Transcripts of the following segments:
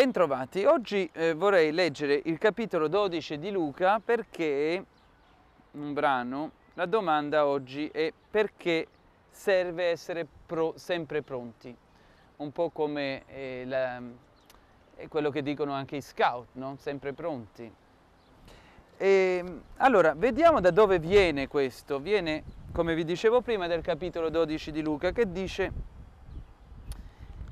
Bentrovati, oggi eh, vorrei leggere il capitolo 12 di Luca perché, un brano, la domanda oggi è perché serve essere pro, sempre pronti, un po' come eh, la, quello che dicono anche i scout, no? sempre pronti. E, ehm, allora, vediamo da dove viene questo, viene, come vi dicevo prima, dal capitolo 12 di Luca che dice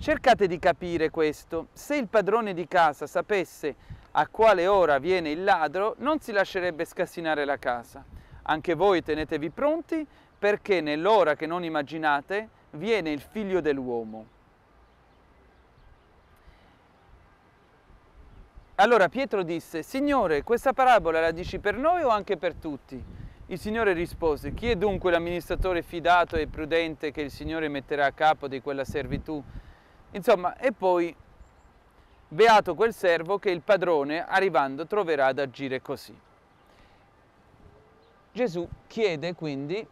Cercate di capire questo. Se il padrone di casa sapesse a quale ora viene il ladro, non si lascerebbe scassinare la casa. Anche voi tenetevi pronti perché nell'ora che non immaginate viene il figlio dell'uomo. Allora Pietro disse, Signore, questa parabola la dici per noi o anche per tutti? Il Signore rispose, chi è dunque l'amministratore fidato e prudente che il Signore metterà a capo di quella servitù Insomma, e poi beato quel servo che il padrone arrivando troverà ad agire così. Gesù chiede quindi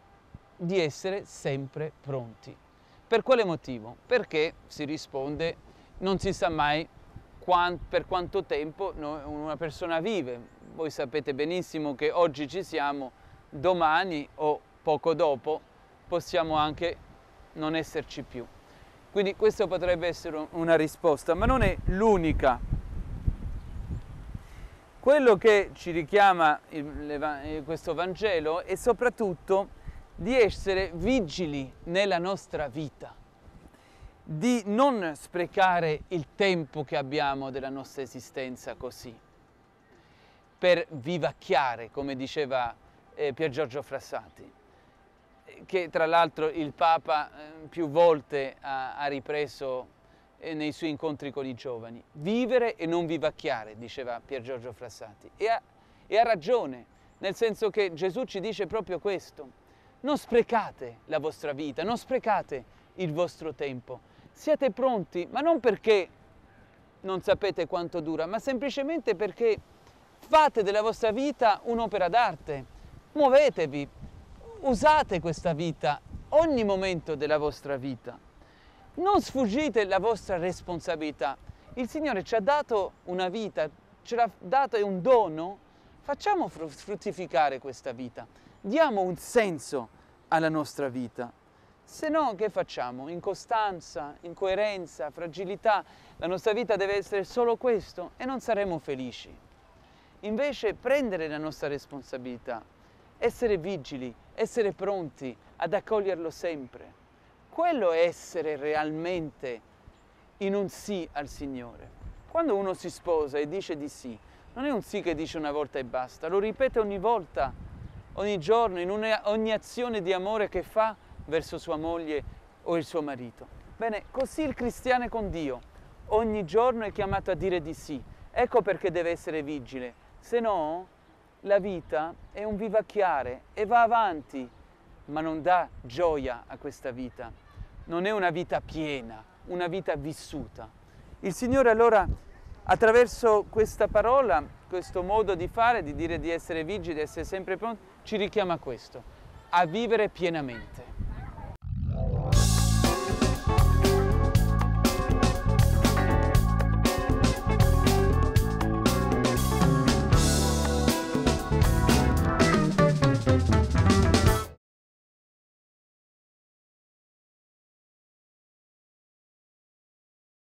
di essere sempre pronti. Per quale motivo? Perché, si risponde, non si sa mai per quanto tempo una persona vive. Voi sapete benissimo che oggi ci siamo, domani o poco dopo possiamo anche non esserci più. Quindi questa potrebbe essere una risposta, ma non è l'unica. Quello che ci richiama eh, questo Vangelo è soprattutto di essere vigili nella nostra vita, di non sprecare il tempo che abbiamo della nostra esistenza così, per vivacchiare, come diceva eh, Pier Giorgio Frassati che tra l'altro il Papa eh, più volte ha, ha ripreso eh, nei suoi incontri con i giovani. Vivere e non vivacchiare, diceva Pier Giorgio Frassati. E ha, e ha ragione, nel senso che Gesù ci dice proprio questo. Non sprecate la vostra vita, non sprecate il vostro tempo. Siate pronti, ma non perché non sapete quanto dura, ma semplicemente perché fate della vostra vita un'opera d'arte. Muovetevi, usate questa vita ogni momento della vostra vita. Non sfuggite la vostra responsabilità. Il Signore ci ha dato una vita, ce l'ha dato è un dono. Facciamo fruttificare questa vita. Diamo un senso alla nostra vita. Se no, che facciamo? Incostanza, incoerenza, fragilità. La nostra vita deve essere solo questo e non saremo felici. Invece prendere la nostra responsabilità, essere vigili, essere pronti ad accoglierlo sempre. Quello è essere realmente in un sì al Signore. Quando uno si sposa e dice di sì, non è un sì che dice una volta e basta, lo ripete ogni volta, ogni giorno, in una, ogni azione di amore che fa verso sua moglie o il suo marito. Bene, così il cristiano è con Dio, ogni giorno è chiamato a dire di sì. Ecco perché deve essere vigile, se no la vita è un vivacchiare e va avanti, ma non dà gioia a questa vita. Non è una vita piena, una vita vissuta. Il Signore allora, attraverso questa parola, questo modo di fare, di dire di essere vigili, di essere sempre pronti, ci richiama a questo, a vivere pienamente.